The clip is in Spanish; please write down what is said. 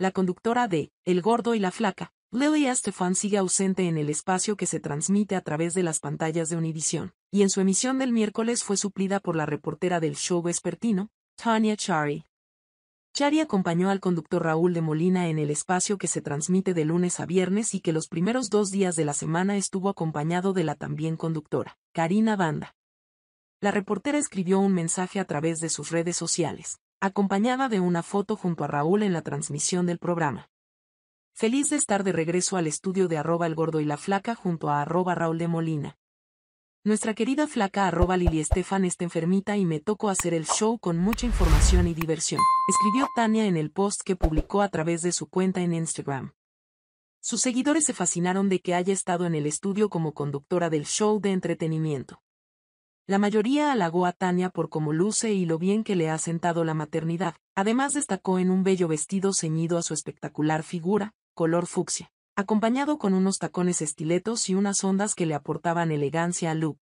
la conductora de El Gordo y la Flaca, Lily Estefan sigue ausente en el espacio que se transmite a través de las pantallas de Univisión, y en su emisión del miércoles fue suplida por la reportera del show vespertino, Tanya Chari. Chari acompañó al conductor Raúl de Molina en el espacio que se transmite de lunes a viernes y que los primeros dos días de la semana estuvo acompañado de la también conductora, Karina Banda. La reportera escribió un mensaje a través de sus redes sociales, acompañada de una foto junto a Raúl en la transmisión del programa. Feliz de estar de regreso al estudio de arroba el gordo y la flaca junto a arroba Raúl de Molina. Nuestra querida flaca arroba Lili Estefan está enfermita y me tocó hacer el show con mucha información y diversión, escribió Tania en el post que publicó a través de su cuenta en Instagram. Sus seguidores se fascinaron de que haya estado en el estudio como conductora del show de entretenimiento. La mayoría halagó a Tania por cómo luce y lo bien que le ha sentado la maternidad. Además destacó en un bello vestido ceñido a su espectacular figura, color fucsia, acompañado con unos tacones estiletos y unas ondas que le aportaban elegancia a look.